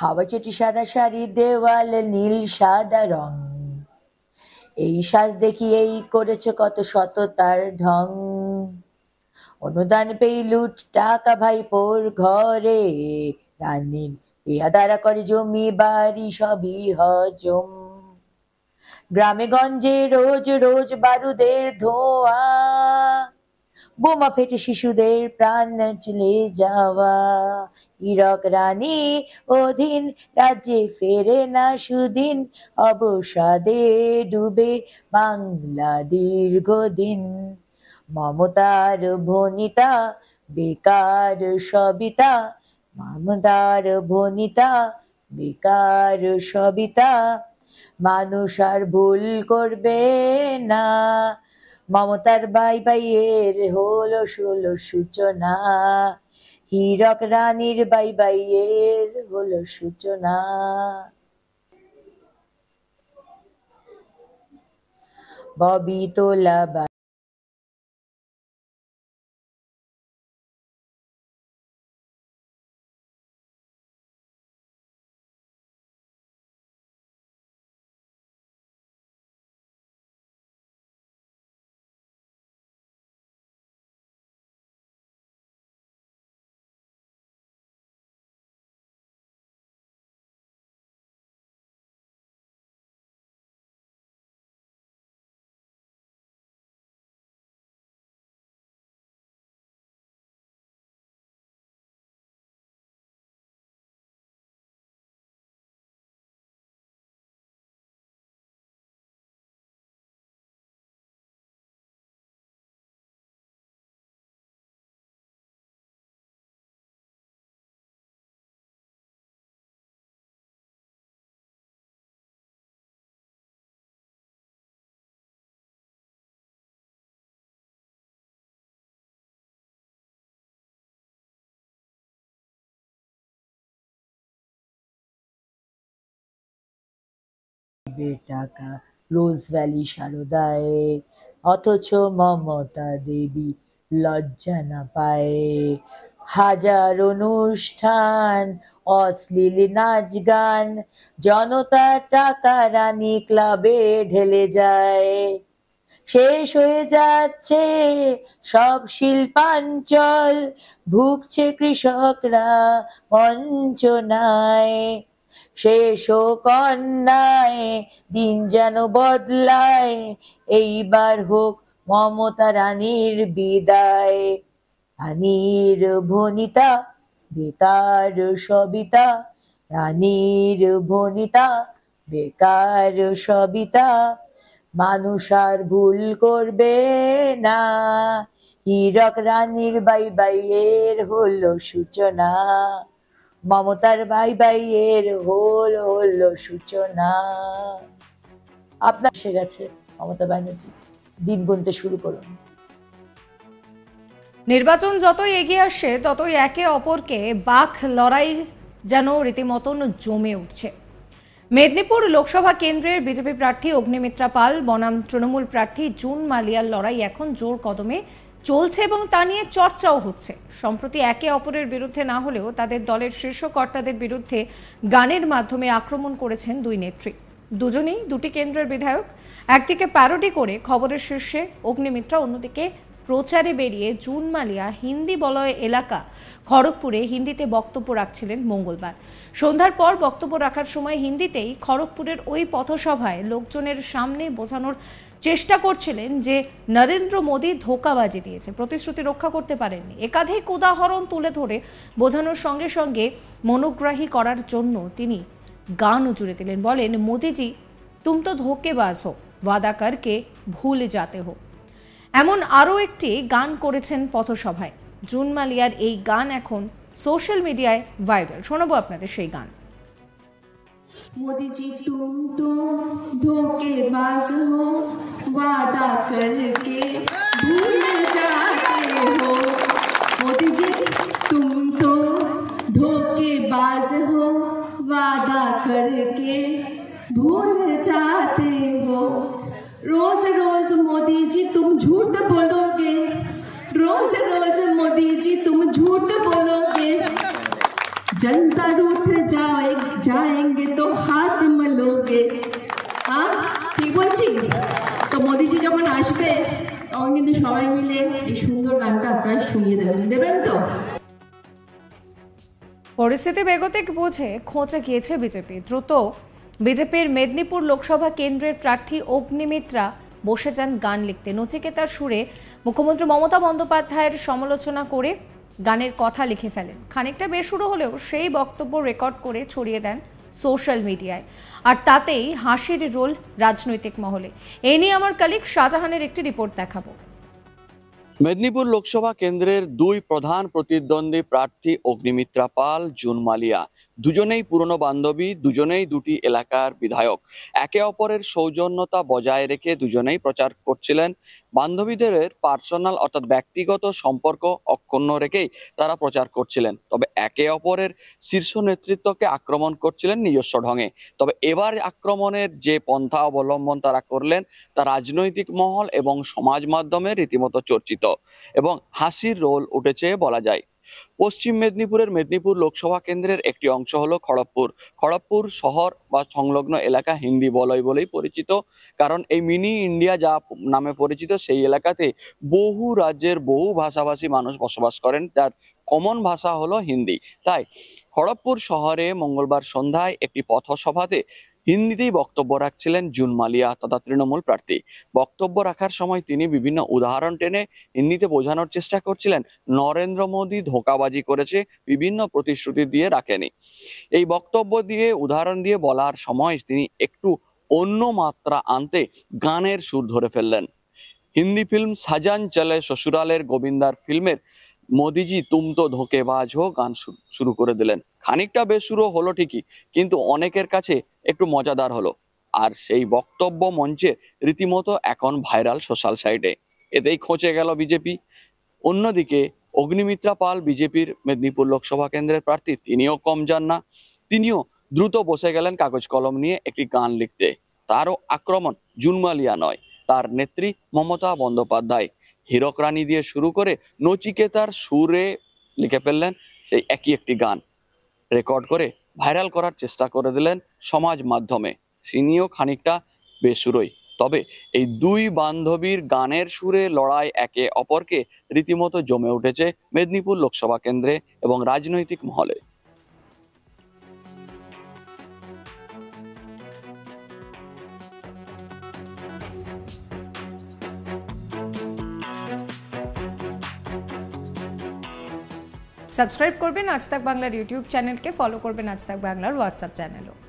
হাওয়া চটি সাদা শাড়ি দেওয়াল নীল সাদা রং এই সাজ এই করেছে কত শত তার ঢং অনুদান পেয়ে লুট টাকা ভাইপোর ঘরে রানীর পেয়াদারা করে জমি বাড়ি সবই হজম গ্রামে গঞ্জে রোজ রোজ বারুদের ধোয়া বোমা ফেটে শিশুদের প্রাণ চলে যাওয়া হীরক রানী অধীন রাজ্যে ফেরে না সুদিন অবসাদে ডুবে বাংলা দীর্ঘদিন মমতার ভনিতা বেকার সবিতা মমতার ভনিতা বেকার সবিতা মানুষ আর ভুল করবে না মমতার বাই বাইয়ের হলো ষোলো সূচনা হীরক রানীর বাই বাইয়ের হলো সূচনা ববি তোলা লাগবে টাকা রোজ ভ্যালি সারদায় অথচ মমতা দেবী লজ্জা না পায় হাজার অনুষ্ঠান অশ্লীল নাচ গান জনতা টাকা রানী ক্লাবে ঢেলে যায় শেষ হয়ে যাচ্ছে সব শিল্পাঞ্চল ভুগছে কৃষকরা অঞ্চনায় শেষ কন্যায় দিন যেন বদলায় এইবার হোক মমতা রানীর বিদায় রানীর ভনিতা বেকার সবিতা রানীর ভনিতা বেকার সবিতা মানুষ আর ভুল করবে না হীরক রানীর বাই বাইয়ের হলো সূচনা মমতার ভাই ভাইয়ের হল হল সূচনা আপনার সে গেছে মমতা ব্যানার্জি দিন গুনতে শুরু করুন নির্বাচন যতই এগিয়ে আসছে ততই একে অপরকে বাঘ লড়াই যেন রীতিমতন জমে উঠছে মেদিনীপুর লোকসভা কেন্দ্রের বিজেপি প্রার্থী অগ্নিমিত্রা পাল বনাম তৃণমূল প্রার্থী জুন মালিয়ার লড়াই এখন জোর কদমে চলছে এবং তা নিয়ে চর্চাও হচ্ছে সম্প্রতি একে অপরের বিরুদ্ধে না হলেও তাদের দলের শীর্ষ কর্তাদের বিরুদ্ধে গানের মাধ্যমে আক্রমণ করেছেন দুই নেত্রী দুজনেই দুটি কেন্দ্রের বিধায়ক একদিকে প্যারোডি করে খবরের শীর্ষে অগ্নিমিত্রা অন্যদিকে প্রচারে বেরিয়ে জুনমালিয়া হিন্দি বলয় এলাকা খড়গপুরে হিন্দিতে বক্তব্য রাখছিলেন মঙ্গলবার সন্ধ্যার পর বক্তব্য রাখার সময় হিন্দিতেই খড়গপুরের ওই পথসভায় লোকজনের সামনে বোঝানোর চেষ্টা করছিলেন যে নরেন্দ্র মোদী ধোকাবাজি দিয়েছে প্রতিশ্রুতি রক্ষা করতে পারেননি একাধিক উদাহরণ তুলে ধরে বোঝানোর সঙ্গে সঙ্গে মনোগ্রাহী করার জন্য তিনি গান জুড়ে দিলেন বলেন মোদিজি তুম তো ধোকেবাজ হো ওয়াদাকারকে ভুল যাতে হো এমন আরও একটি গান করেছেন পথসভায় জুন মালিয়ার এই গান এখন সোশ্যাল মিডিয়ায় ভাইরাল শোনাবো আপনাদের সেই গান মোদীজি তুম তো ধোকে বাজ হো वादा करके भूल जाते हो मोदी जी तुम तो धोखेबाज हो वादा करके भूल जाते हो रोज रोज मोदी जी तुम झूठ बोलोगे रोज रोज मोदी जी तुम झूठ बोलोगे जनता रूठ जाए जाएंगे तो हाथ मलोगे আসবে তখন কিন্তু সবাই মিলে এই সুন্দর গানটা আপনারা শুনিয়ে দেবেন দেবেন তো পরিস্থিতি বেগতিক বুঝে খোঁচে গিয়েছে বিজেপি দ্রুত বিজেপির মেদিনীপুর লোকসভা কেন্দ্রের প্রার্থী অগ্নিমিত্রা বসে যান গান লিখতে নচিকেতার সুরে মুখ্যমন্ত্রী মমতা বন্দ্যোপাধ্যায়ের সমালোচনা করে গানের কথা লিখে ফেলেন খানিকটা বেশুরো হলেও সেই বক্তব্য রেকর্ড করে ছড়িয়ে দেন সোশ্যাল মিডিয়ায় আর তাতেই হাসির রোল রাজনৈতিক মহলে এ নিয়ে আমার কালিক শাহজাহানের একটি রিপোর্ট দেখাবো মেদিনীপুর লোকসভা কেন্দ্রের দুই প্রধান প্রতিদ্বন্দ্বী প্রার্থী অগ্নিমিত্রা পাল জুন মালিয়া দুজনেই পুরনো বান্ধবী দুজনেই দুটি এলাকার বিধায়ক একে অপরের সৌজন্যতা বজায় রেখে দুজনেই প্রচার করছিলেন বান্ধবীদের পার্সোনাল অর্থাৎ ব্যক্তিগত সম্পর্ক অক্ষুণ্ণ রেখেই তারা প্রচার করছিলেন তবে একে অপরের শীর্ষ নেতৃত্বকে আক্রমণ করছিলেন নিজস্ব ঢঙে তবে এবার আক্রমণের যে পন্থা অবলম্বন তারা করলেন তা রাজনৈতিক মহল এবং সমাজ মাধ্যমে রীতিমতো চর্চিত এবং হাসির রোল উঠেছে বলা যায় পশ্চিম মেদিনীপুরের মেদিনীপুর লোকসভা কেন্দ্রের একটি অংশ হলো খড়গপুর খড়গপুর শহর বা সংলগ্ন এলাকা হিন্দি বলয় বলেই পরিচিত কারণ এই মিনি ইন্ডিয়া যা নামে পরিচিত সেই এলাকাতে বহু রাজ্যের বহু ভাষাভাষী মানুষ বসবাস করেন তার কমন ভাষা হলো হিন্দি তাই খড়গপুর শহরে মঙ্গলবার সন্ধ্যায় একটি পথসভাতে হিন্দিতেই বক্তব্য রাখছিলেন জুন মালিয়া তথা তৃণমূল প্রার্থী বক্তব্য রাখার সময় তিনি বিভিন্ন উদাহরণ টেনে হিন্দিতে বোঝানোর চেষ্টা করছিলেন নরেন্দ্র মোদী ধোকাবাজি করেছে বিভিন্ন প্রতিশ্রুতি দিয়ে রাখেনি এই বক্তব্য দিয়ে উদাহরণ দিয়ে বলার সময় তিনি একটু অন্য মাত্রা আনতে গানের সুর ধরে ফেললেন হিন্দি ফিল্ম সাজান চলে শ্বশুরালের গোবিন্দার ফিল্মের মোদিজি তুম তো ধোকেবাজ হো গান শুরু করে দিলেন খানিকটা বেসুরো হলো ঠিকই কিন্তু অনেকের কাছে একটু মজাদার হলো আর সেই বক্তব্য মঞ্চে রীতিমতো এখন ভাইরাল সোশ্যাল সাইটে এতেই খোঁচে গেল বিজেপি অন্যদিকে অগ্নিমিত্রা পাল বিজেপির মেদিনীপুর লোকসভা কেন্দ্রের প্রার্থী তিনিও কম যান না তিনিও দ্রুত বসে গেলেন কাগজ কলম নিয়ে একটি গান লিখতে তারও আক্রমণ জুনমালিয়া নয় তার নেত্রী মমতা বন্দ্যোপাধ্যায় হীরক রানী দিয়ে শুরু করে নচিকেতার সুরে লিখে ফেললেন সেই একই একটি গান রেকর্ড করে ভাইরাল করার চেষ্টা করে দিলেন সমাজ মাধ্যমে সিনিও খানিকটা বেসুরই তবে এই দুই বান্ধবীর গানের সুরে লড়াই একে অপরকে রীতিমতো জমে উঠেছে মেদিনীপুর লোকসভা কেন্দ্রে এবং রাজনৈতিক মহলে সাবস্ক্রাইব করবেন আজতক বাংলা ইউটিউব চ্যানেলকে ফলো করবেন আজতক বাংলা WhatsApp চ্যানেলকে